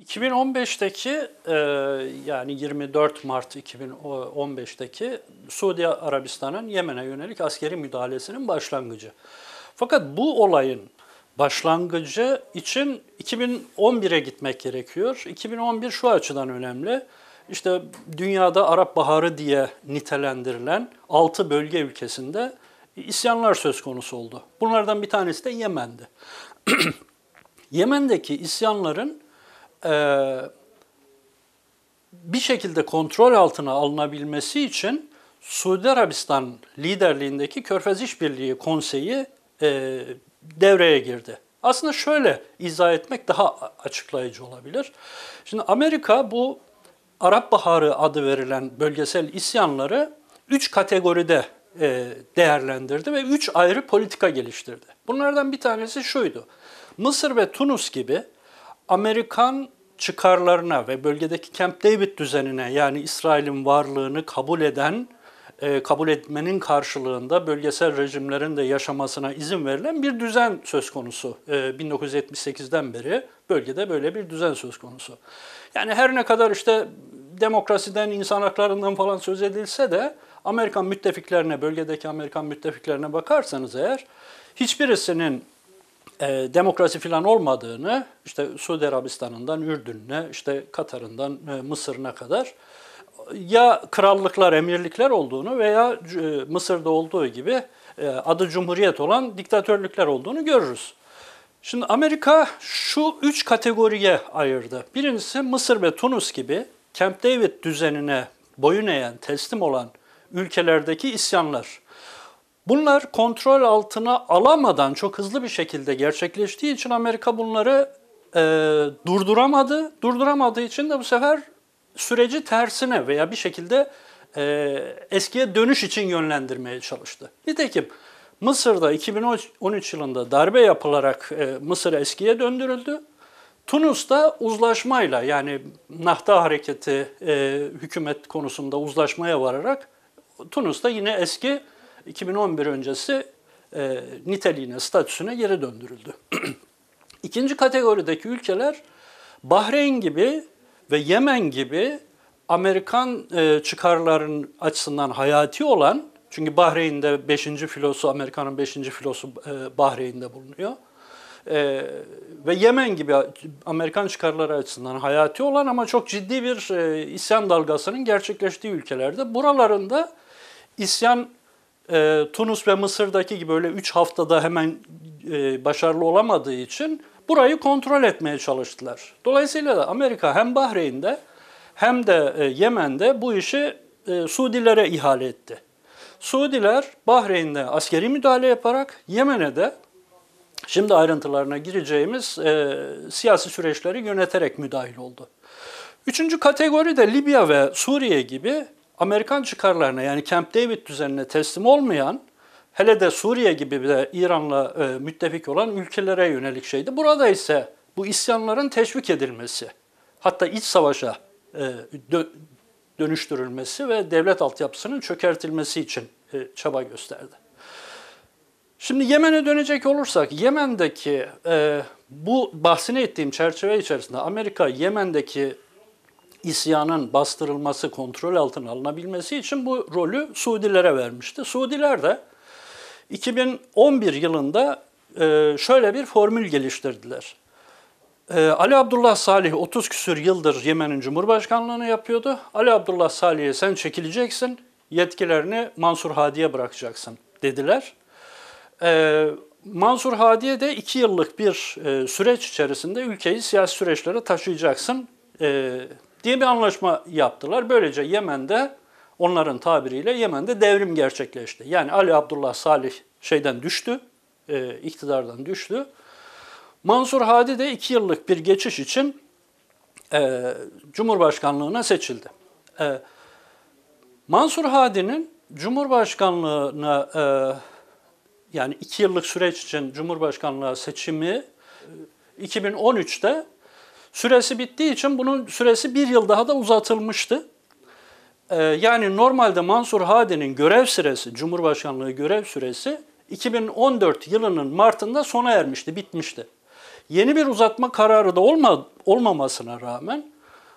2015'teki e, yani 24 Mart 2015'teki Suudi Arabistan'ın Yemen'e yönelik askeri müdahalesinin başlangıcı. Fakat bu olayın başlangıcı için 2011'e gitmek gerekiyor. 2011 şu açıdan önemli. İşte dünyada Arap Baharı diye nitelendirilen 6 bölge ülkesinde isyanlar söz konusu oldu. Bunlardan bir tanesi de Yemen'di. Yemen'deki isyanların e, bir şekilde kontrol altına alınabilmesi için Suudi Arabistan liderliğindeki Körfez İşbirliği Konseyi e, devreye girdi. Aslında şöyle izah etmek daha açıklayıcı olabilir. Şimdi Amerika bu Arap Baharı adı verilen bölgesel isyanları üç kategoride e, değerlendirdi ve üç ayrı politika geliştirdi. Bunlardan bir tanesi şuydu. Mısır ve Tunus gibi Amerikan çıkarlarına ve bölgedeki Camp David düzenine yani İsrail'in varlığını kabul eden, e, kabul etmenin karşılığında bölgesel rejimlerin de yaşamasına izin verilen bir düzen söz konusu. E, 1978'den beri bölgede böyle bir düzen söz konusu. Yani her ne kadar işte demokrasiden, insan haklarından falan söz edilse de Amerikan müttefiklerine, bölgedeki Amerikan müttefiklerine bakarsanız eğer hiçbirisinin e, demokrasi falan olmadığını, işte Suudi Arabistan'ından Ürdün'üne, işte Katar'ından e, Mısır'ına kadar ya krallıklar, emirlikler olduğunu veya e, Mısır'da olduğu gibi e, adı cumhuriyet olan diktatörlükler olduğunu görürüz. Şimdi Amerika şu üç kategoriye ayırdı. Birincisi Mısır ve Tunus gibi Camp David düzenine boyun eğen, teslim olan ülkelerdeki isyanlar. Bunlar kontrol altına alamadan çok hızlı bir şekilde gerçekleştiği için Amerika bunları e, durduramadı. Durduramadığı için de bu sefer süreci tersine veya bir şekilde e, eskiye dönüş için yönlendirmeye çalıştı. Nitekim Mısır'da 2013 yılında darbe yapılarak e, Mısır eskiye döndürüldü. Tunus'ta uzlaşmayla yani nahta Hareketi e, hükümet konusunda uzlaşmaya vararak Tunus'ta yine eski 2011 öncesi e, niteliğine, statüsüne geri döndürüldü. İkinci kategorideki ülkeler Bahreyn gibi ve Yemen gibi Amerikan e, çıkarların açısından hayati olan, çünkü Bahreyn'de 5. filosu, Amerika'nın 5. filosu e, Bahreyn'de bulunuyor. E, ve Yemen gibi Amerikan çıkarları açısından hayati olan ama çok ciddi bir e, isyan dalgasının gerçekleştiği ülkelerde. Buralarında isyan e, Tunus ve Mısır'daki gibi böyle 3 haftada hemen e, başarılı olamadığı için burayı kontrol etmeye çalıştılar. Dolayısıyla da Amerika hem Bahreyn'de hem de e, Yemen'de bu işi e, Suudilere ihale etti. Suudiler Bahreyn'de askeri müdahale yaparak Yemen'e de şimdi ayrıntılarına gireceğimiz e, siyasi süreçleri yöneterek müdahil oldu. Üçüncü kategori de Libya ve Suriye gibi Amerikan çıkarlarına yani Camp David düzenine teslim olmayan hele de Suriye gibi bir de İran'la e, müttefik olan ülkelere yönelik şeydi. Burada ise bu isyanların teşvik edilmesi, hatta iç savaşa e, dö- dönüştürülmesi ve devlet altyapısının çökertilmesi için e, çaba gösterdi. Şimdi Yemen'e dönecek olursak, Yemen'deki e, bu bahsine ettiğim çerçeve içerisinde Amerika Yemen'deki isyanın bastırılması, kontrol altına alınabilmesi için bu rolü Suudilere vermişti. Suudiler de 2011 yılında e, şöyle bir formül geliştirdiler. E, Ali Abdullah Salih 30 küsür yıldır Yemen'in Cumhurbaşkanlığını yapıyordu. Ali Abdullah Salih'e sen çekileceksin, yetkilerini Mansur Hadi'ye bırakacaksın dediler. E, Mansur Hadi'ye de iki yıllık bir süreç içerisinde ülkeyi siyasi süreçlere taşıyacaksın diye bir anlaşma yaptılar. Böylece Yemen'de onların tabiriyle Yemen'de devrim gerçekleşti. Yani Ali Abdullah Salih şeyden düştü, e, iktidardan düştü. Mansur Hadi de iki yıllık bir geçiş için e, Cumhurbaşkanlığına seçildi. E, Mansur Hadi'nin Cumhurbaşkanlığına yani iki yıllık süreç için Cumhurbaşkanlığa seçimi 2013'te Süresi bittiği için bunun süresi bir yıl daha da uzatılmıştı. Ee, yani normalde Mansur Hadi'nin görev süresi, Cumhurbaşkanlığı görev süresi 2014 yılının Mart'ında sona ermişti, bitmişti. Yeni bir uzatma kararı da olma, olmamasına rağmen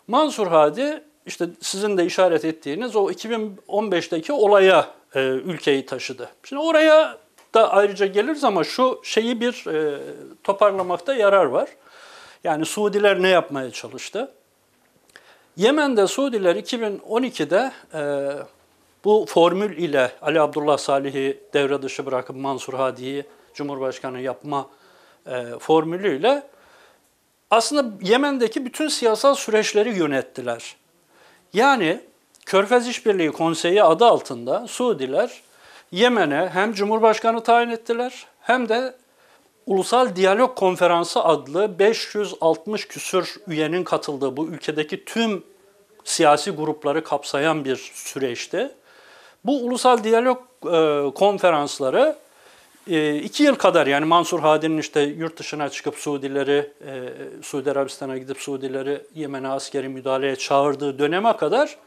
Mansur Hadi işte sizin de işaret ettiğiniz o 2015'teki olaya e, ülkeyi taşıdı. Şimdi oraya da ayrıca geliriz ama şu şeyi bir e, toparlamakta yarar var. Yani Suudiler ne yapmaya çalıştı? Yemen'de Suudiler 2012'de e, bu formül ile Ali Abdullah Salih'i devre dışı bırakıp Mansur Hadi'yi Cumhurbaşkanı yapma e, formülüyle aslında Yemen'deki bütün siyasal süreçleri yönettiler. Yani Körfez İşbirliği Konseyi adı altında Suudiler Yemen'e hem Cumhurbaşkanı tayin ettiler hem de Ulusal Diyalog Konferansı adlı 560 küsür üyenin katıldığı bu ülkedeki tüm siyasi grupları kapsayan bir süreçti. Bu ulusal diyalog e, konferansları e, iki yıl kadar yani Mansur Hadi'nin işte yurt dışına çıkıp Suudileri, e, Suudi Arabistan'a gidip Suudileri Yemen'e askeri müdahaleye çağırdığı döneme kadar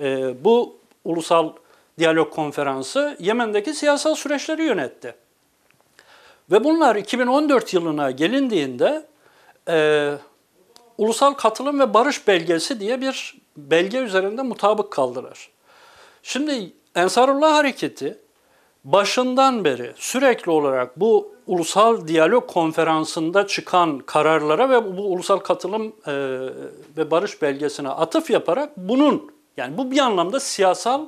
e, bu ulusal diyalog konferansı Yemen'deki siyasal süreçleri yönetti. Ve bunlar 2014 yılına gelindiğinde e, Ulusal Katılım ve Barış Belgesi diye bir belge üzerinde mutabık kaldılar. Şimdi Ensarullah Hareketi başından beri sürekli olarak bu ulusal diyalog konferansında çıkan kararlara ve bu ulusal katılım e, ve barış belgesine atıf yaparak bunun yani bu bir anlamda siyasal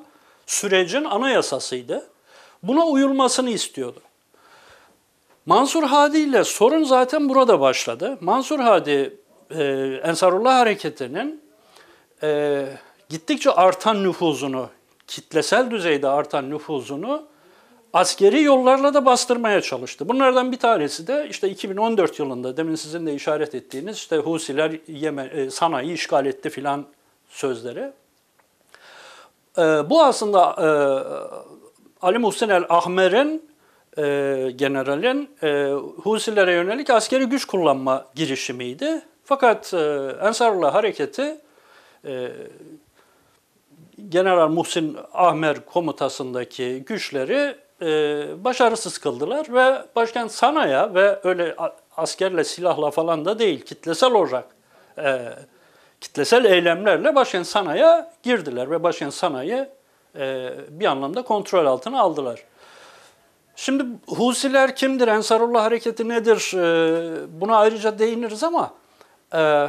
sürecin anayasasıydı. Buna uyulmasını istiyordu. Mansur Hadi ile sorun zaten burada başladı. Mansur Hadi e, Ensarullah Hareketi'nin e, gittikçe artan nüfuzunu, kitlesel düzeyde artan nüfuzunu askeri yollarla da bastırmaya çalıştı. Bunlardan bir tanesi de işte 2014 yılında demin sizin de işaret ettiğiniz işte Husiler Yemen, e, sanayi işgal etti filan sözleri. Ee, bu aslında e, Ali Muhsin el-Ahmer'in e, generalin e, Husilere yönelik askeri güç kullanma girişimiydi. Fakat e, Ensarullah hareketi e, General Muhsin Ahmer komutasındaki güçleri e, başarısız kıldılar ve başkent Sana'ya ve öyle askerle silahla falan da değil kitlesel olarak e, kitlesel eylemlerle başkent Sana'ya girdiler ve başkent Sana'yı e, bir anlamda kontrol altına aldılar. Şimdi Husiler kimdir, Ensarullah hareketi nedir e, buna ayrıca değiniriz ama e,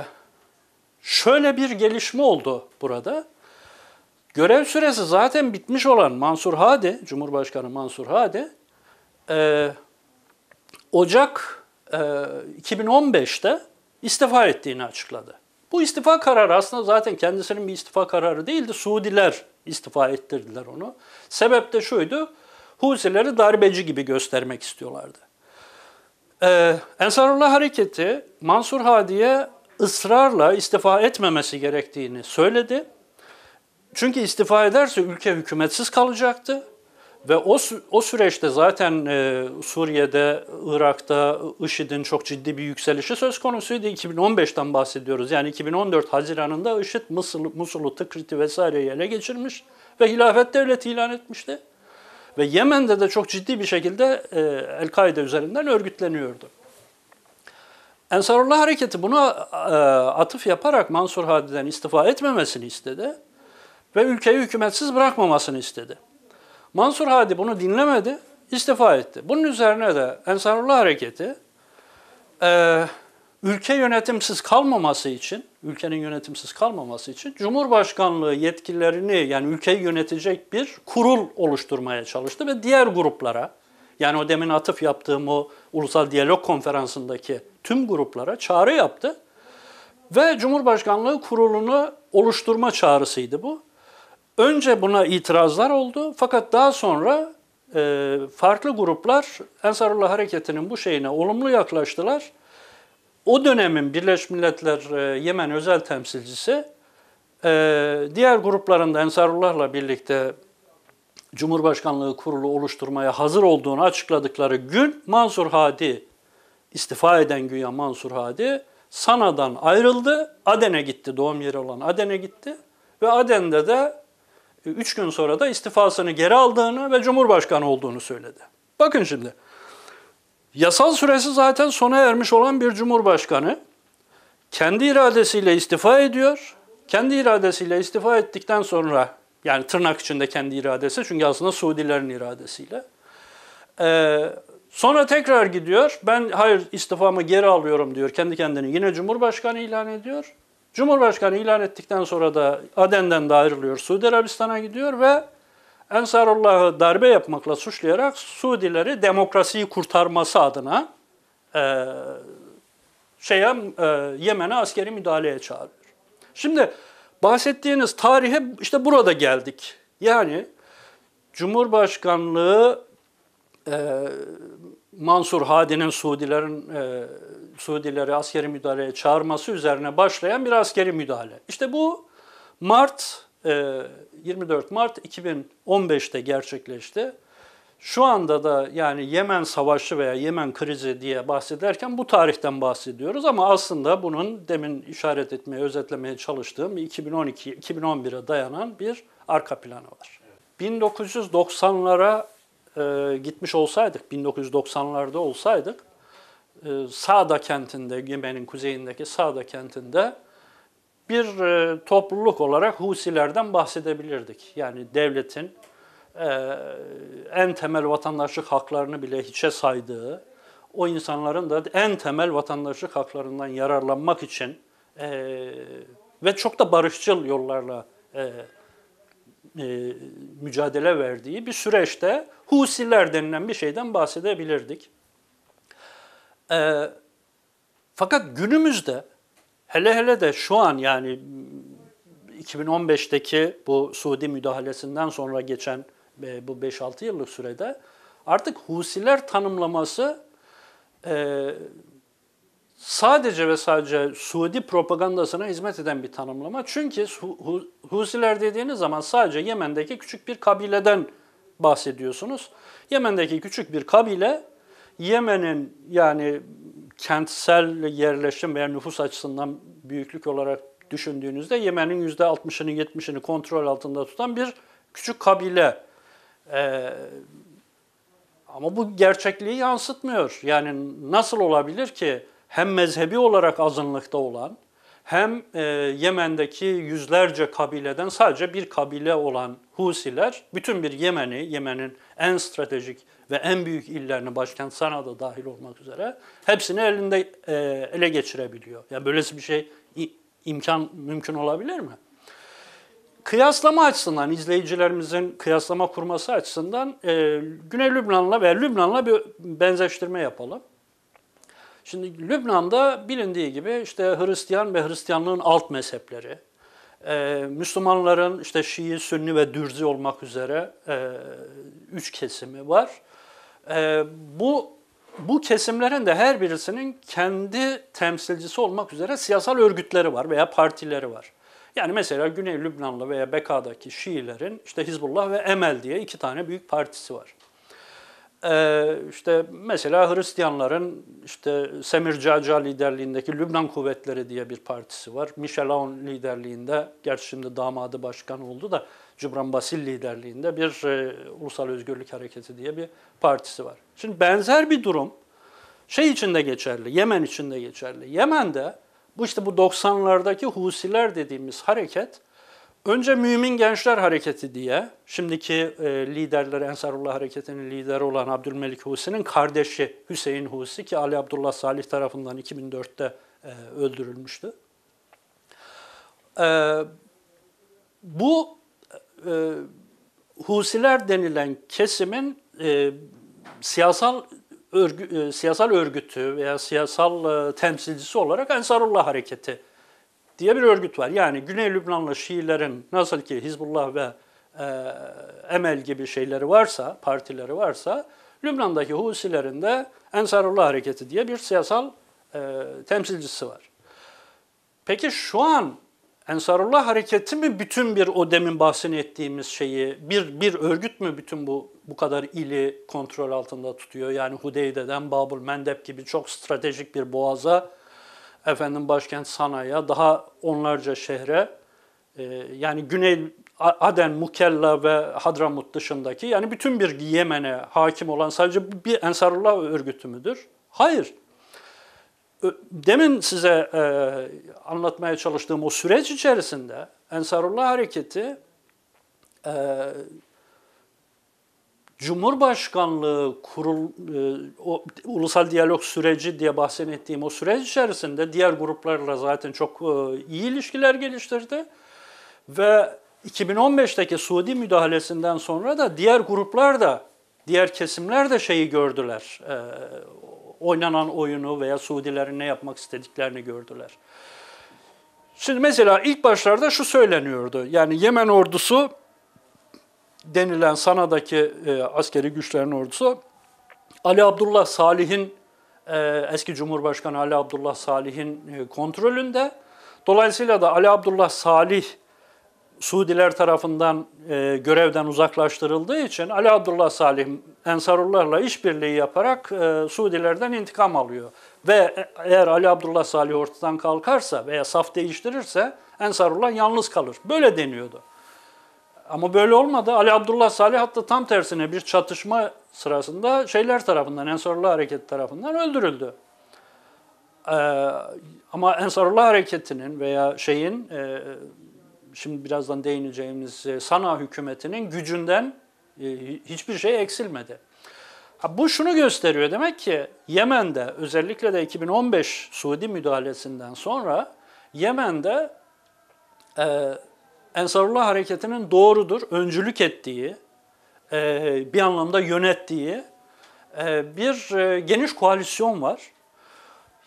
şöyle bir gelişme oldu burada. Görev süresi zaten bitmiş olan Mansur Hadi, Cumhurbaşkanı Mansur Hadi, e, Ocak 2015'te e, istifa ettiğini açıkladı. Bu istifa kararı aslında zaten kendisinin bir istifa kararı değildi. Suudiler istifa ettirdiler onu. Sebep de şuydu, Husileri darbeci gibi göstermek istiyorlardı. Ee, Ensarullah Hareketi Mansur Hadi'ye ısrarla istifa etmemesi gerektiğini söyledi. Çünkü istifa ederse ülke hükümetsiz kalacaktı ve o o süreçte zaten e, Suriye'de, Irak'ta IŞİD'in çok ciddi bir yükselişi söz konusuydu. 2015'ten bahsediyoruz. Yani 2014 Haziran'ında IŞİD Mısır, Musul'u, Tıkriti vesaireyi ele geçirmiş ve hilafet devleti ilan etmişti. Ve Yemen'de de çok ciddi bir şekilde e, El-Kaide üzerinden örgütleniyordu. Ensarullah Hareketi buna e, atıf yaparak Mansur Hadi'den istifa etmemesini istedi ve ülkeyi hükümetsiz bırakmamasını istedi. Mansur Hadi bunu dinlemedi, istifa etti. Bunun üzerine de Ensarullah Hareketi e, ülke yönetimsiz kalmaması için, ülkenin yönetimsiz kalmaması için Cumhurbaşkanlığı yetkilerini yani ülkeyi yönetecek bir kurul oluşturmaya çalıştı ve diğer gruplara yani o demin atıf yaptığım o ulusal diyalog konferansındaki tüm gruplara çağrı yaptı. Ve Cumhurbaşkanlığı kurulunu oluşturma çağrısıydı bu. Önce buna itirazlar oldu fakat daha sonra e, farklı gruplar Ensarullah Hareketi'nin bu şeyine olumlu yaklaştılar o dönemin Birleşmiş Milletler e, Yemen özel temsilcisi e, diğer gruplarında Ensarullah'la birlikte Cumhurbaşkanlığı kurulu oluşturmaya hazır olduğunu açıkladıkları gün Mansur Hadi, istifa eden güya Mansur Hadi, Sana'dan ayrıldı, Aden'e gitti, doğum yeri olan Aden'e gitti ve Aden'de de 3 e, gün sonra da istifasını geri aldığını ve Cumhurbaşkanı olduğunu söyledi. Bakın şimdi, Yasal süresi zaten sona ermiş olan bir cumhurbaşkanı kendi iradesiyle istifa ediyor. Kendi iradesiyle istifa ettikten sonra yani tırnak içinde kendi iradesi çünkü aslında Suudilerin iradesiyle. Ee, sonra tekrar gidiyor. Ben hayır istifamı geri alıyorum diyor. Kendi kendini yine Cumhurbaşkanı ilan ediyor. Cumhurbaşkanı ilan ettikten sonra da Aden'den de ayrılıyor. Suudi Arabistan'a gidiyor ve Ensarullah'ı darbe yapmakla suçlayarak Suudileri demokrasiyi kurtarması adına e, şeye, e, Yemen'e askeri müdahaleye çağırıyor. Şimdi bahsettiğiniz tarihe işte burada geldik. Yani Cumhurbaşkanlığı e, Mansur Hadi'nin Suudilerin e, Suudileri askeri müdahaleye çağırması üzerine başlayan bir askeri müdahale. İşte bu Mart 24 ee, Mart 2015'te gerçekleşti. Şu anda da yani Yemen Savaşı veya Yemen krizi diye bahsederken bu tarihten bahsediyoruz ama aslında bunun demin işaret etmeye, özetlemeye çalıştığım 2012-2011'e dayanan bir arka planı var. 1990'lara e, gitmiş olsaydık, 1990'larda olsaydık, e, Sağda kentinde, Yemen'in kuzeyindeki Sağda kentinde bir e, topluluk olarak Husilerden bahsedebilirdik. Yani devletin e, en temel vatandaşlık haklarını bile hiçe saydığı, o insanların da en temel vatandaşlık haklarından yararlanmak için e, ve çok da barışçıl yollarla mücadele verdiği bir süreçte Husiler denilen bir şeyden bahsedebilirdik. fakat günümüzde Hele hele de şu an yani 2015'teki bu Suudi müdahalesinden sonra geçen e, bu 5-6 yıllık sürede artık Husiler tanımlaması e, sadece ve sadece Suudi propagandasına hizmet eden bir tanımlama. Çünkü Husiler dediğiniz zaman sadece Yemen'deki küçük bir kabileden bahsediyorsunuz. Yemen'deki küçük bir kabile Yemen'in yani kentsel yerleşim veya nüfus açısından büyüklük olarak düşündüğünüzde Yemen'in %60'ını 70'ini kontrol altında tutan bir küçük kabile. Ee, ama bu gerçekliği yansıtmıyor. Yani nasıl olabilir ki hem mezhebi olarak azınlıkta olan hem e, Yemen'deki yüzlerce kabileden sadece bir kabile olan Husiler bütün bir Yemen'i, Yemen'in en stratejik ve en büyük illerini başkent Sana'da dahil olmak üzere hepsini elinde e, ele geçirebiliyor. Yani böylesi bir şey imkan mümkün olabilir mi? Kıyaslama açısından, izleyicilerimizin kıyaslama kurması açısından e, Güney Lübnan'la ve Lübnan'la bir benzeştirme yapalım. Şimdi Lübnan'da bilindiği gibi işte Hristiyan ve Hristiyanlığın alt mezhepleri, e, Müslümanların işte Şii, Sünni ve Dürzi olmak üzere e, üç kesimi var. Ee, bu bu kesimlerin de her birisinin kendi temsilcisi olmak üzere siyasal örgütleri var veya partileri var. Yani mesela Güney Lübnanlı veya Beka'daki Şiilerin işte Hizbullah ve Emel diye iki tane büyük partisi var. Ee, işte mesela Hristiyanların işte Semir Caca liderliğindeki Lübnan Kuvvetleri diye bir partisi var. Michel Aoun liderliğinde, gerçi şimdi damadı başkan oldu da Cibran Basil liderliğinde bir e, Ulusal Özgürlük Hareketi diye bir partisi var. Şimdi benzer bir durum şey için de geçerli, Yemen için de geçerli. Yemen'de bu işte bu 90'lardaki Husiler dediğimiz hareket önce Mümin Gençler Hareketi diye şimdiki e, liderleri Ensarullah Hareketi'nin lideri olan Abdülmelik Husi'nin kardeşi Hüseyin Husi ki Ali Abdullah Salih tarafından 2004'te e, öldürülmüştü. E, bu e, Husiler denilen kesimin e, siyasal örgü, e, siyasal örgütü veya siyasal e, temsilcisi olarak Ensarullah hareketi diye bir örgüt var. Yani Güney Lübnanlı Şiilerin nasıl ki Hizbullah ve e, Emel gibi şeyleri varsa, partileri varsa Lübnan'daki Husilerin de Ensarullah hareketi diye bir siyasal e, temsilcisi var. Peki şu an Ensarullah hareketi mi bütün bir o demin bahsini ettiğimiz şeyi, bir, bir örgüt mü bütün bu bu kadar ili kontrol altında tutuyor? Yani Hudeyde'den Babul Mendeb gibi çok stratejik bir boğaza, efendim başkent Sana'ya, daha onlarca şehre, e, yani Güney Aden, Mukella ve Hadramut dışındaki yani bütün bir Yemen'e hakim olan sadece bir Ensarullah örgütü müdür? Hayır demin size e, anlatmaya çalıştığım o süreç içerisinde Ensarullah Hareketi e, Cumhurbaşkanlığı kurul e, o, ulusal diyalog süreci diye bahsettiğim o süreç içerisinde diğer gruplarla zaten çok e, iyi ilişkiler geliştirdi ve 2015'teki Suudi müdahalesinden sonra da diğer gruplar da diğer kesimler de şeyi gördüler. E, oynanan oyunu veya Suudilerin ne yapmak istediklerini gördüler. Şimdi mesela ilk başlarda şu söyleniyordu. Yani Yemen ordusu denilen Sana'daki e, askeri güçlerin ordusu Ali Abdullah Salih'in e, eski Cumhurbaşkanı Ali Abdullah Salih'in e, kontrolünde. Dolayısıyla da Ali Abdullah Salih Suudiler tarafından e, görevden uzaklaştırıldığı için Ali Abdullah Salih Ensarullah'la işbirliği yaparak e, Suudilerden intikam alıyor. Ve eğer Ali Abdullah Salih ortadan kalkarsa veya saf değiştirirse Ensarullah yalnız kalır. Böyle deniyordu. Ama böyle olmadı. Ali Abdullah Salih hatta tam tersine bir çatışma sırasında şeyler tarafından, Ensarullah Hareketi tarafından öldürüldü. Ee, ama Ensarullah Hareketi'nin veya şeyin, e, şimdi birazdan değineceğimiz e, Sana hükümetinin gücünden ee, hiçbir şey eksilmedi. bu şunu gösteriyor demek ki Yemen'de özellikle de 2015 Suudi müdahalesinden sonra Yemen'de e, Ensarullah hareketinin doğrudur, öncülük ettiği, e, bir anlamda yönettiği e, bir e, geniş koalisyon var.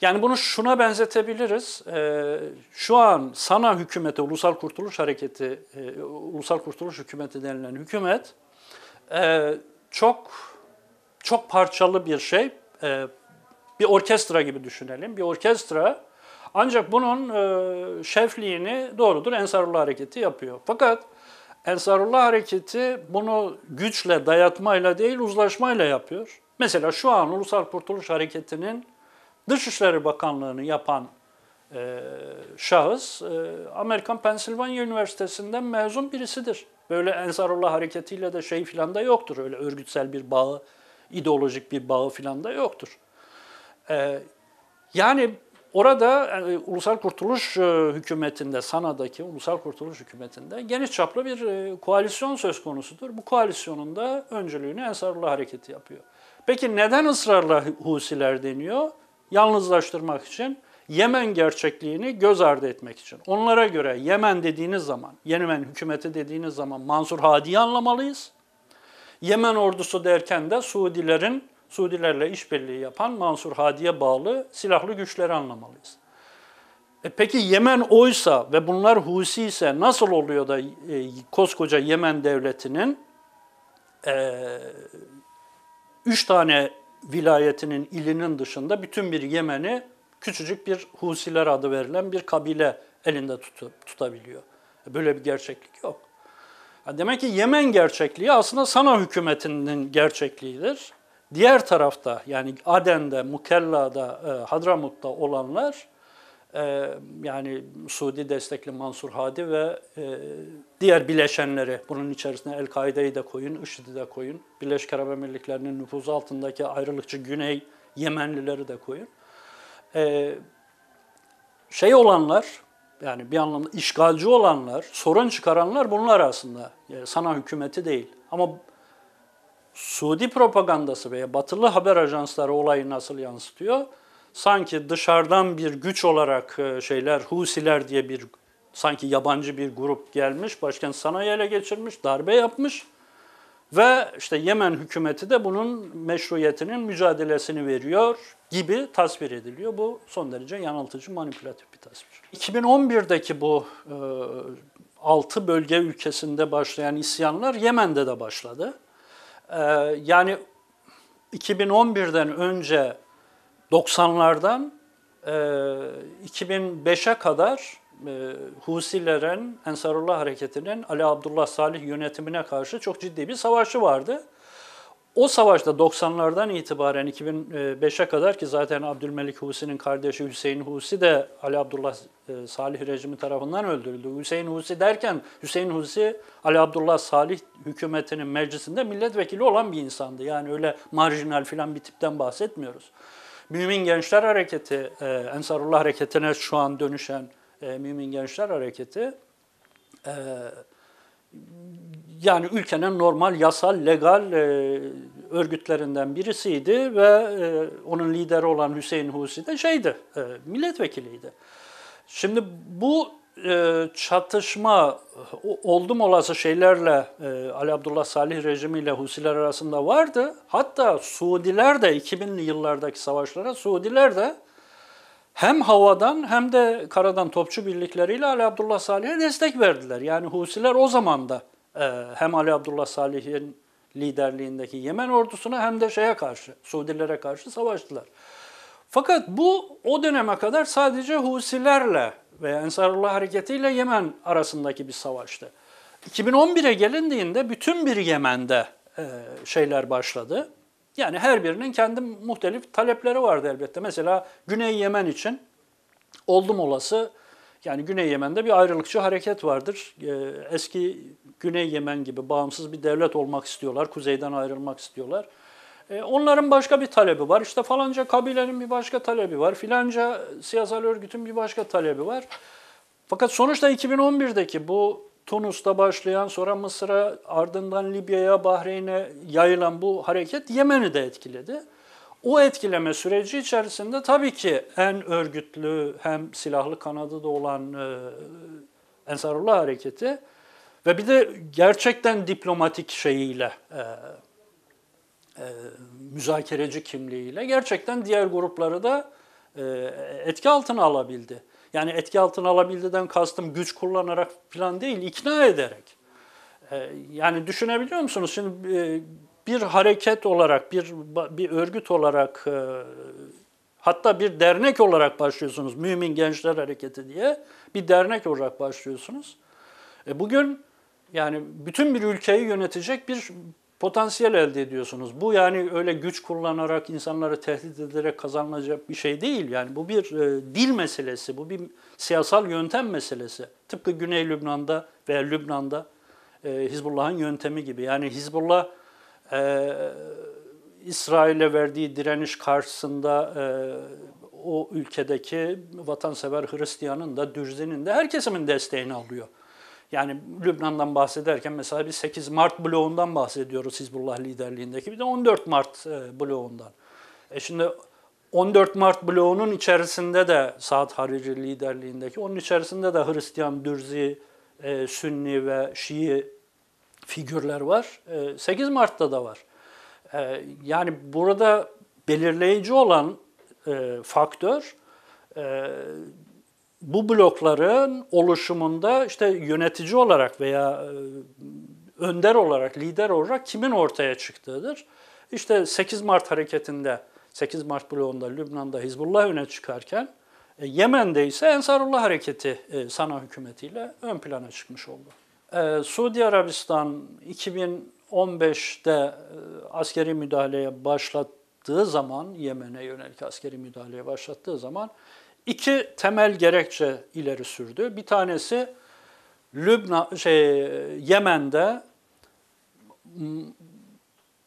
Yani bunu şuna benzetebiliriz. E, şu an Sana hükümeti, Ulusal Kurtuluş Hareketi, e, Ulusal Kurtuluş Hükümeti denilen hükümet, e, çok çok parçalı bir şey. E, bir orkestra gibi düşünelim. Bir orkestra ancak bunun e, şefliğini doğrudur Ensarullah Hareketi yapıyor. Fakat Ensarullah Hareketi bunu güçle, dayatmayla değil uzlaşmayla yapıyor. Mesela şu an Ulusal Kurtuluş Hareketi'nin Dışişleri Bakanlığı'nı yapan e, şahıs e, Amerikan Pensilvanya Üniversitesi'nden mezun birisidir. Böyle Ensarullah hareketiyle de şey filan da yoktur. Öyle örgütsel bir bağı, ideolojik bir bağı filan da yoktur. Ee, yani orada yani, e, Ulusal Kurtuluş e, Hükümeti'nde, Sana'daki Ulusal Kurtuluş Hükümeti'nde geniş çaplı bir e, koalisyon söz konusudur. Bu koalisyonun da öncülüğünü Ensarullah hareketi yapıyor. Peki neden ısrarla Husiler deniyor? Yalnızlaştırmak için Yemen gerçekliğini göz ardı etmek için. Onlara göre Yemen dediğiniz zaman, Yemen hükümeti dediğiniz zaman Mansur Hadi'yi anlamalıyız. Yemen ordusu derken de Suudilerin, Suudilerle işbirliği yapan Mansur Hadi'ye bağlı silahlı güçleri anlamalıyız. E peki Yemen oysa ve bunlar Husi ise nasıl oluyor da e, koskoca Yemen devletinin e, üç tane vilayetinin ilinin dışında bütün bir Yemen'i küçücük bir Husiler adı verilen bir kabile elinde tutup, tutabiliyor. Böyle bir gerçeklik yok. Demek ki Yemen gerçekliği aslında Sana hükümetinin gerçekliğidir. Diğer tarafta yani Aden'de, Mukella'da, e, Hadramut'ta olanlar e, yani Suudi destekli Mansur Hadi ve e, diğer bileşenleri, bunun içerisine El-Kaide'yi de koyun, IŞİD'i de koyun, Birleşik Arap Emirlikleri'nin nüfuzu altındaki ayrılıkçı Güney Yemenlileri de koyun e, şey olanlar, yani bir anlamda işgalci olanlar, sorun çıkaranlar bunlar aslında. Yani ee, sana hükümeti değil. Ama Suudi propagandası veya batılı haber ajansları olayı nasıl yansıtıyor? Sanki dışarıdan bir güç olarak e, şeyler, Husiler diye bir sanki yabancı bir grup gelmiş, başkent sanayi ele geçirmiş, darbe yapmış. Ve işte Yemen hükümeti de bunun meşruiyetinin mücadelesini veriyor gibi tasvir ediliyor. Bu son derece yanıltıcı, manipülatif bir tasvir. 2011'deki bu e, 6 bölge ülkesinde başlayan isyanlar Yemen'de de başladı. E, yani 2011'den önce 90'lardan e, 2005'e kadar e, Husilerin, Ensarullah Hareketi'nin Ali Abdullah Salih yönetimine karşı çok ciddi bir savaşı vardı. O savaşta 90'lardan itibaren 2005'e kadar ki zaten Abdülmelik Husi'nin kardeşi Hüseyin Husi de Ali Abdullah e, Salih rejimi tarafından öldürüldü. Hüseyin Husi derken Hüseyin Husi Ali Abdullah Salih hükümetinin meclisinde milletvekili olan bir insandı. Yani öyle marjinal filan bir tipten bahsetmiyoruz. Mümin Gençler Hareketi, e, Ensarullah Hareketi'ne şu an dönüşen e, Mümin Gençler Hareketi e, yani ülkenin normal, yasal, legal e, örgütlerinden birisiydi ve e, onun lideri olan Hüseyin Husi de şeydi, e, milletvekiliydi. Şimdi bu e, çatışma oldum olası şeylerle e, Ali Abdullah Salih rejimiyle Husiler arasında vardı. Hatta Suudiler de 2000'li yıllardaki savaşlara Suudiler de hem havadan hem de karadan topçu birlikleriyle Ali Abdullah Salih'e destek verdiler. Yani Husiler o zaman da e, hem Ali Abdullah Salih'in liderliğindeki Yemen ordusuna hem de şeye karşı, Suudilere karşı savaştılar. Fakat bu o döneme kadar sadece Husilerle ve Ensarullah hareketiyle Yemen arasındaki bir savaştı. 2011'e gelindiğinde bütün bir Yemen'de e, şeyler başladı. Yani her birinin kendi muhtelif talepleri vardı elbette. Mesela Güney Yemen için oldum olası yani Güney Yemen'de bir ayrılıkçı hareket vardır. Ee, eski Güney Yemen gibi bağımsız bir devlet olmak istiyorlar, kuzeyden ayrılmak istiyorlar. Ee, onların başka bir talebi var. İşte falanca kabilenin bir başka talebi var. Filanca siyasal örgütün bir başka talebi var. Fakat sonuçta 2011'deki bu Tunus'ta başlayan sonra Mısır'a ardından Libya'ya, Bahreyn'e yayılan bu hareket Yemen'i de etkiledi. O etkileme süreci içerisinde tabii ki en örgütlü hem silahlı kanadı da olan e, Ensarullah hareketi ve bir de gerçekten diplomatik şeyiyle, e, e, müzakereci kimliğiyle gerçekten diğer grupları da e, etki altına alabildi. Yani etki altına alabildiğinden kastım güç kullanarak falan değil, ikna ederek. Ee, yani düşünebiliyor musunuz? Şimdi e, bir hareket olarak, bir bir örgüt olarak, e, hatta bir dernek olarak başlıyorsunuz. Mümin Gençler Hareketi diye bir dernek olarak başlıyorsunuz. E, bugün yani bütün bir ülkeyi yönetecek bir potansiyel elde ediyorsunuz. Bu yani öyle güç kullanarak, insanları tehdit ederek kazanılacak bir şey değil. Yani bu bir e, dil meselesi, bu bir siyasal yöntem meselesi. Tıpkı Güney Lübnan'da veya Lübnan'da e, Hizbullah'ın yöntemi gibi. Yani Hizbullah e, İsrail'e verdiği direniş karşısında e, o ülkedeki vatansever Hristiyan'ın da, Dürzi'nin de herkesin desteğini alıyor. Yani Lübnan'dan bahsederken mesela bir 8 Mart bloğundan bahsediyoruz Hizbullah liderliğindeki. Bir de 14 Mart e, bloğundan. E şimdi 14 Mart bloğunun içerisinde de Saad Hariri liderliğindeki, onun içerisinde de Hristiyan, Dürzi, e, Sünni ve Şii figürler var. 8 e, Mart'ta da var. yani burada belirleyici olan faktör bu blokların oluşumunda işte yönetici olarak veya e, önder olarak, lider olarak kimin ortaya çıktığıdır. İşte 8 Mart hareketinde, 8 Mart bloğunda Lübnan'da Hizbullah öne çıkarken e, Yemen'de ise Ensarullah hareketi e, Sana hükümetiyle ön plana çıkmış oldu. Ee, Suudi Arabistan 2015'te askeri müdahaleye başlattığı zaman, Yemen'e yönelik askeri müdahaleye başlattığı zaman iki temel gerekçe ileri sürdü. Bir tanesi Lübna, şey, Yemen'de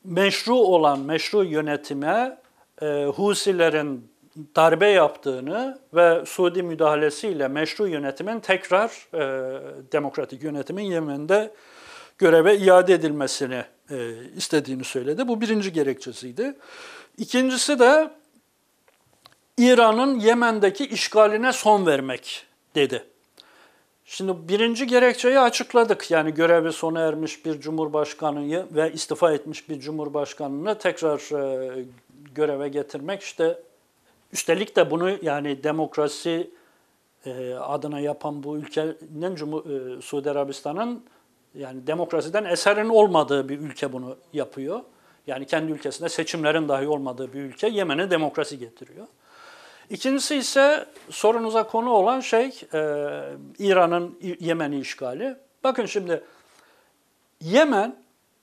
meşru olan meşru yönetime e, Husilerin darbe yaptığını ve Suudi müdahalesiyle meşru yönetimin tekrar e, demokratik yönetimin Yemen'de göreve iade edilmesini e, istediğini söyledi. Bu birinci gerekçesiydi. İkincisi de İran'ın Yemen'deki işgaline son vermek dedi. Şimdi birinci gerekçeyi açıkladık. Yani görevi sona ermiş bir cumhurbaşkanı ve istifa etmiş bir cumhurbaşkanını tekrar e, göreve getirmek işte üstelik de bunu yani demokrasi e, adına yapan bu ülkenin Cumhur e, Suudi Arabistan'ın yani demokrasiden eserin olmadığı bir ülke bunu yapıyor. Yani kendi ülkesinde seçimlerin dahi olmadığı bir ülke Yemen'e demokrasi getiriyor. İkincisi ise sorunuza konu olan şey e, İran'ın Yemen'i işgali. Bakın şimdi Yemen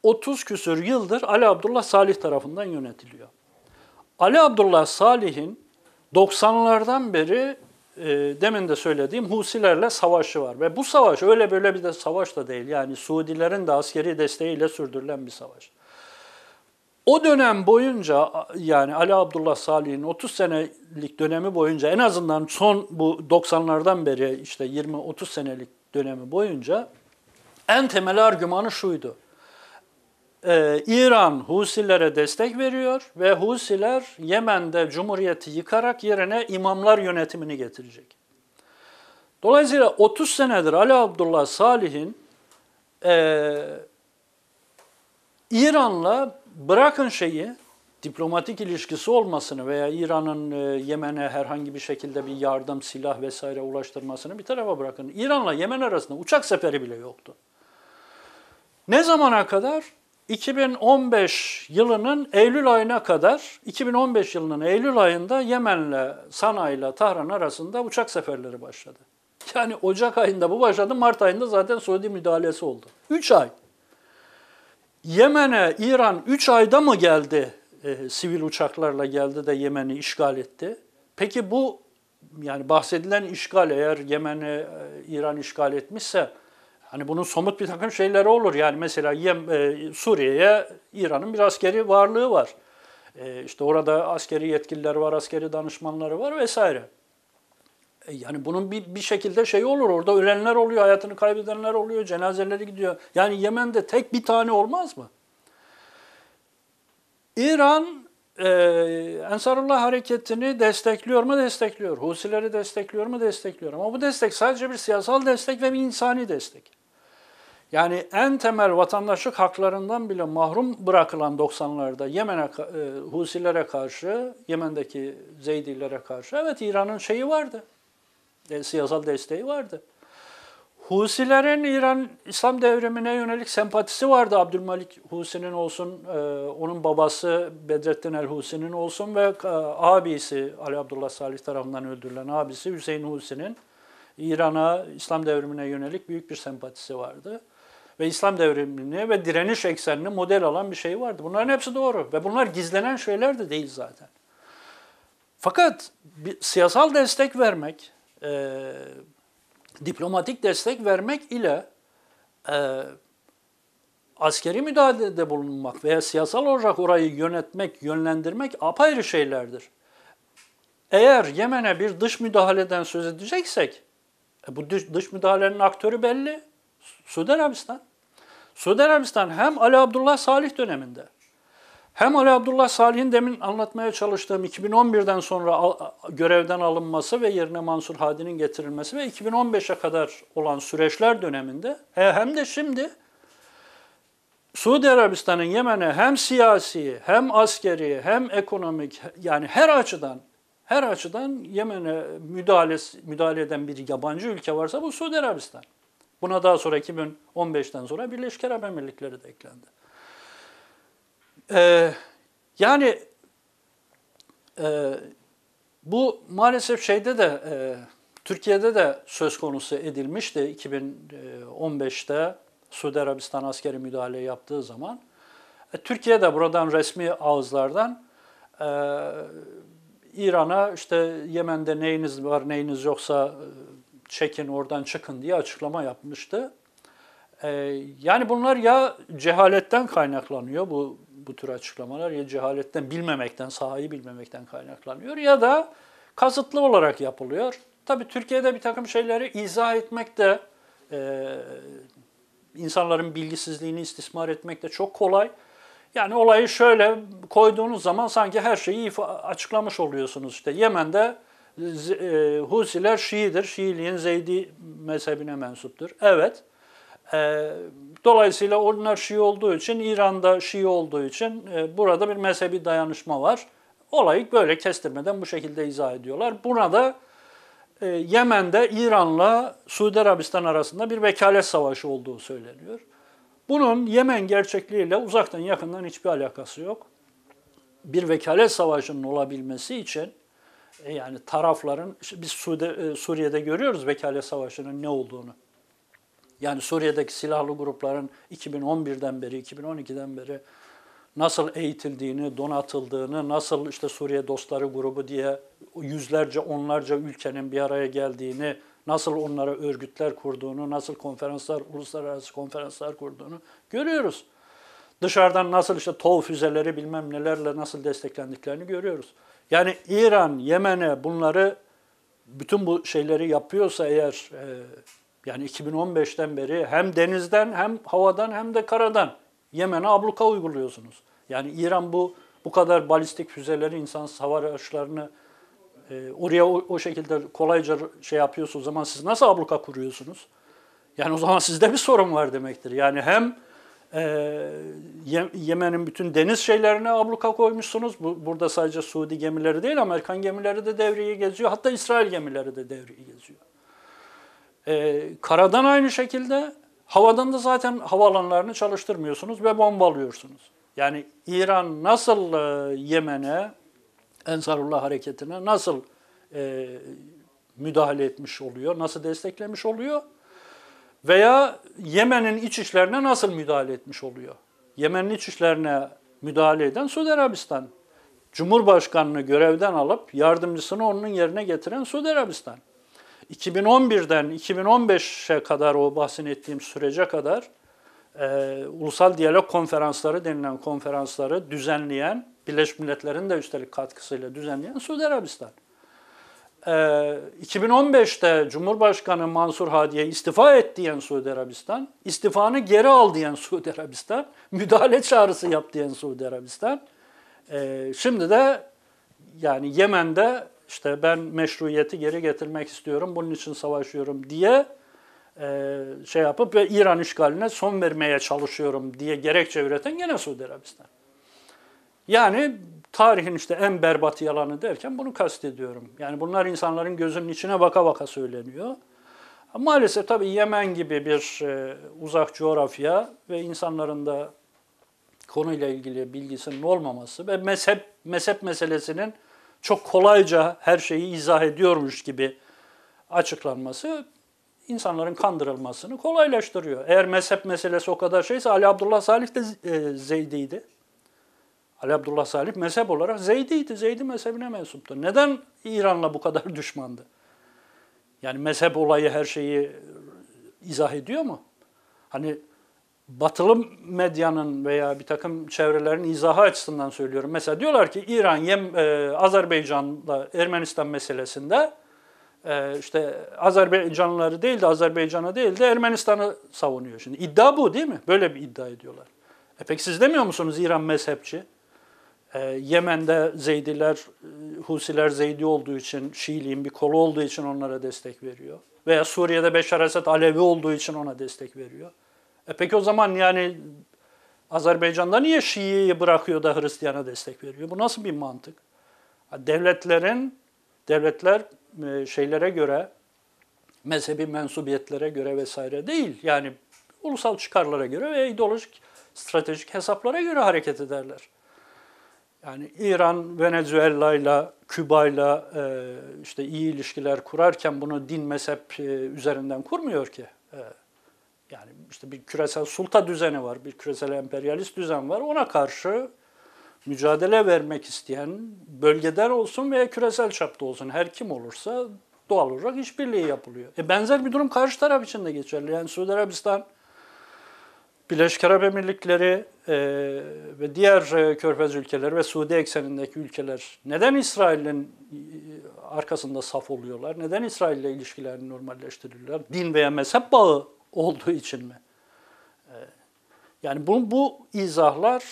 30 küsür yıldır Ali Abdullah Salih tarafından yönetiliyor. Ali Abdullah Salih'in 90'lardan beri e, demin de söylediğim Husilerle savaşı var. Ve bu savaş öyle böyle bir de savaş da değil. Yani Suudilerin de askeri desteğiyle sürdürülen bir savaş. O dönem boyunca yani Ali Abdullah Salih'in 30 senelik dönemi boyunca en azından son bu 90'lardan beri işte 20-30 senelik dönemi boyunca en temel argümanı şuydu. Ee, İran Husilere destek veriyor ve Husiler Yemen'de cumhuriyeti yıkarak yerine imamlar yönetimini getirecek. Dolayısıyla 30 senedir Ali Abdullah Salih'in e, İran'la bırakın şeyi, diplomatik ilişkisi olmasını veya İran'ın e, Yemen'e herhangi bir şekilde bir yardım, silah vesaire ulaştırmasını bir tarafa bırakın. İran'la Yemen arasında uçak seferi bile yoktu. Ne zamana kadar? 2015 yılının Eylül ayına kadar, 2015 yılının Eylül ayında Yemen'le Sana Tahran arasında uçak seferleri başladı. Yani Ocak ayında bu başladı, Mart ayında zaten Suudi müdahalesi oldu. 3 ay. Yemen'e İran 3 ayda mı geldi? E, sivil uçaklarla geldi de Yemen'i işgal etti. Peki bu yani bahsedilen işgal eğer Yemen'i e, İran işgal etmişse hani bunun somut bir takım şeyleri olur. Yani mesela Yem, e, Suriye'ye İran'ın bir askeri varlığı var. E, işte orada askeri yetkililer var, askeri danışmanları var vesaire. E, yani bunun bir, bir şekilde şey olur orada ölenler oluyor, hayatını kaybedenler oluyor, cenazeleri gidiyor. Yani Yemen'de tek bir tane olmaz mı? İran e, Ensarullah hareketini destekliyor mu? Destekliyor. Husileri destekliyor mu? Destekliyor. Ama bu destek sadece bir siyasal destek ve bir insani destek. Yani en temel vatandaşlık haklarından bile mahrum bırakılan 90'larda Yemen'e, e, Husilere karşı, Yemen'deki Zeydilere karşı evet İran'ın şeyi vardı siyasal desteği vardı. Husilerin İran İslam devrimine yönelik sempatisi vardı Abdülmalik Husi'nin olsun, e, onun babası Bedrettin el Husi'nin olsun ve e, abisi Ali Abdullah Salih tarafından öldürülen abisi Hüseyin Husi'nin İran'a İslam devrimine yönelik büyük bir sempatisi vardı. Ve İslam devrimini ve direniş eksenini model alan bir şey vardı. Bunların hepsi doğru ve bunlar gizlenen şeyler de değil zaten. Fakat bir, siyasal destek vermek, e, diplomatik destek vermek ile e, askeri müdahalede bulunmak veya siyasal olarak orayı yönetmek, yönlendirmek apayrı şeylerdir. Eğer Yemen'e bir dış müdahaleden söz edeceksek, e bu dış, dış müdahalenin aktörü belli, Suudi Arabistan. Suudi Arabistan hem Ali Abdullah Salih döneminde hem Ali Abdullah Salih'in demin anlatmaya çalıştığım 2011'den sonra görevden alınması ve yerine Mansur Hadi'nin getirilmesi ve 2015'e kadar olan süreçler döneminde e, hem de şimdi Suudi Arabistan'ın Yemen'e hem siyasi hem askeri hem ekonomik yani her açıdan her açıdan Yemen'e müdahale, müdahale eden bir yabancı ülke varsa bu Suudi Arabistan. Buna daha sonra 2015'ten sonra Birleşik Arap Emirlikleri de eklendi. Ee, yani e, bu maalesef şeyde de e, Türkiye'de de söz konusu edilmişti 2015'te Suudi Arabistan askeri müdahale yaptığı zaman. E, Türkiye de buradan resmi ağızlardan e, İran'a işte Yemen'de neyiniz var neyiniz yoksa e, çekin oradan çıkın diye açıklama yapmıştı. E, yani bunlar ya cehaletten kaynaklanıyor bu bu tür açıklamalar ya cehaletten, bilmemekten, sahayı bilmemekten kaynaklanıyor ya da kasıtlı olarak yapılıyor. Tabii Türkiye'de bir takım şeyleri izah etmek de, e, insanların bilgisizliğini istismar etmek de çok kolay. Yani olayı şöyle koyduğunuz zaman sanki her şeyi ifa açıklamış oluyorsunuz. İşte Yemen'de e, Husiler Şii'dir, Şiiliğin Zeydi mezhebine mensuptur. Evet, ee, dolayısıyla onlar Şii olduğu için, İran'da Şii olduğu için e, burada bir mezhebi dayanışma var. Olayı böyle kestirmeden bu şekilde izah ediyorlar. Buna da e, Yemen'de İran'la Suudi Arabistan arasında bir vekalet savaşı olduğu söyleniyor. Bunun Yemen gerçekliğiyle uzaktan yakından hiçbir alakası yok. Bir vekalet savaşının olabilmesi için e, yani tarafların biz Suriye'de görüyoruz vekalet savaşının ne olduğunu. Yani Suriye'deki silahlı grupların 2011'den beri, 2012'den beri nasıl eğitildiğini, donatıldığını, nasıl işte Suriye Dostları grubu diye yüzlerce, onlarca ülkenin bir araya geldiğini, nasıl onlara örgütler kurduğunu, nasıl konferanslar, uluslararası konferanslar kurduğunu görüyoruz. Dışarıdan nasıl işte TOW füzeleri bilmem nelerle nasıl desteklendiklerini görüyoruz. Yani İran, Yemen'e bunları bütün bu şeyleri yapıyorsa eğer e, yani 2015'ten beri hem denizden hem havadan hem de karadan Yemen'e abluka uyguluyorsunuz. Yani İran bu bu kadar balistik füzeleri, insan hava araçlarını e, oraya o, o şekilde kolayca şey yapıyorsa o zaman siz nasıl abluka kuruyorsunuz? Yani o zaman sizde bir sorun var demektir. Yani hem ee, Yemen'in bütün deniz şeylerine abluka koymuşsunuz. Bu, burada sadece Suudi gemileri değil, Amerikan gemileri de devreye geziyor. Hatta İsrail gemileri de devreye geziyor. E, karadan aynı şekilde, havadan da zaten havalanlarını çalıştırmıyorsunuz ve bombalıyorsunuz. Yani İran nasıl e, Yemen'e, Ensarullah hareketine nasıl e, müdahale etmiş oluyor, nasıl desteklemiş oluyor veya Yemen'in iç işlerine nasıl müdahale etmiş oluyor? Yemen'in iç işlerine müdahale eden Suudi Arabistan. Cumhurbaşkanını görevden alıp yardımcısını onun yerine getiren Suudi Arabistan. 2011'den 2015'e kadar o bahsettiğim sürece kadar e, ulusal diyalog konferansları denilen konferansları düzenleyen, Birleşmiş Milletler'in de üstelik katkısıyla düzenleyen Suudi Arabistan. E, 2015'te Cumhurbaşkanı Mansur Hadi'ye istifa et diyen Suudi Arabistan, istifanı geri al diyen Suudi Arabistan, müdahale çağrısı yap diyen Suudi Arabistan. E, şimdi de yani Yemen'de işte ben meşruiyeti geri getirmek istiyorum, bunun için savaşıyorum diye e, şey yapıp ve İran işgaline son vermeye çalışıyorum diye gerekçe üreten yine Suudi Arabistan. Yani tarihin işte en berbat yalanı derken bunu kastediyorum. Yani bunlar insanların gözünün içine baka baka söyleniyor. Maalesef tabii Yemen gibi bir e, uzak coğrafya ve insanların da konuyla ilgili bilgisinin olmaması ve mezhep mezhep meselesinin çok kolayca her şeyi izah ediyormuş gibi açıklanması insanların kandırılmasını kolaylaştırıyor. Eğer mezhep meselesi o kadar şeyse Ali Abdullah Salih de e, Zeydi'ydi. Ali Abdullah Salih mezhep olarak Zeydi'ydi. Zeydi mezhebine mensuptu. Neden İran'la bu kadar düşmandı? Yani mezhep olayı her şeyi izah ediyor mu? Hani batılı medyanın veya bir takım çevrelerin izahı açısından söylüyorum. Mesela diyorlar ki İran, Yem, e, Azerbaycan'da Ermenistan meselesinde e, işte Azerbaycanlıları değil de Azerbaycan'a değil de Ermenistan'ı savunuyor. Şimdi iddia bu değil mi? Böyle bir iddia ediyorlar. E peki siz demiyor musunuz İran mezhepçi? E, Yemen'de Zeydiler, e, Husiler Zeydi olduğu için, Şiiliğin bir kolu olduğu için onlara destek veriyor. Veya Suriye'de Beşar Esad Alevi olduğu için ona destek veriyor. E peki o zaman yani Azerbaycan'da niye Şii'yi bırakıyor da Hristiyana destek veriyor? Bu nasıl bir mantık? Devletlerin, devletler e, şeylere göre, mezhebi mensubiyetlere göre vesaire değil. Yani ulusal çıkarlara göre ve ideolojik, stratejik hesaplara göre hareket ederler. Yani İran, Venezuela ile, Küba ile e, işte iyi ilişkiler kurarken bunu din mezhep e, üzerinden kurmuyor ki yani işte bir küresel sulta düzeni var, bir küresel emperyalist düzen var. Ona karşı mücadele vermek isteyen bölgeden olsun veya küresel çapta olsun her kim olursa doğal olarak işbirliği yapılıyor. E benzer bir durum karşı taraf için de geçerli. Yani Suudi Arabistan, Birleşik Arap Emirlikleri e, ve diğer e, körfez ülkeleri ve Suudi eksenindeki ülkeler neden İsrail'in e, arkasında saf oluyorlar? Neden İsrail ile ilişkilerini normalleştiriyorlar? Din veya mezhep bağı olduğu için mi? Ee, yani bu, bu izahlar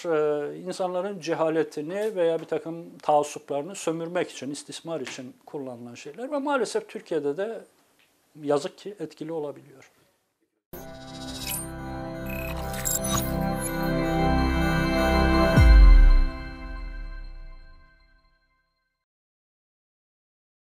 e, insanların cehaletini veya bir takım taassuplarını sömürmek için, istismar için kullanılan şeyler ve maalesef Türkiye'de de yazık ki etkili olabiliyor. Müzik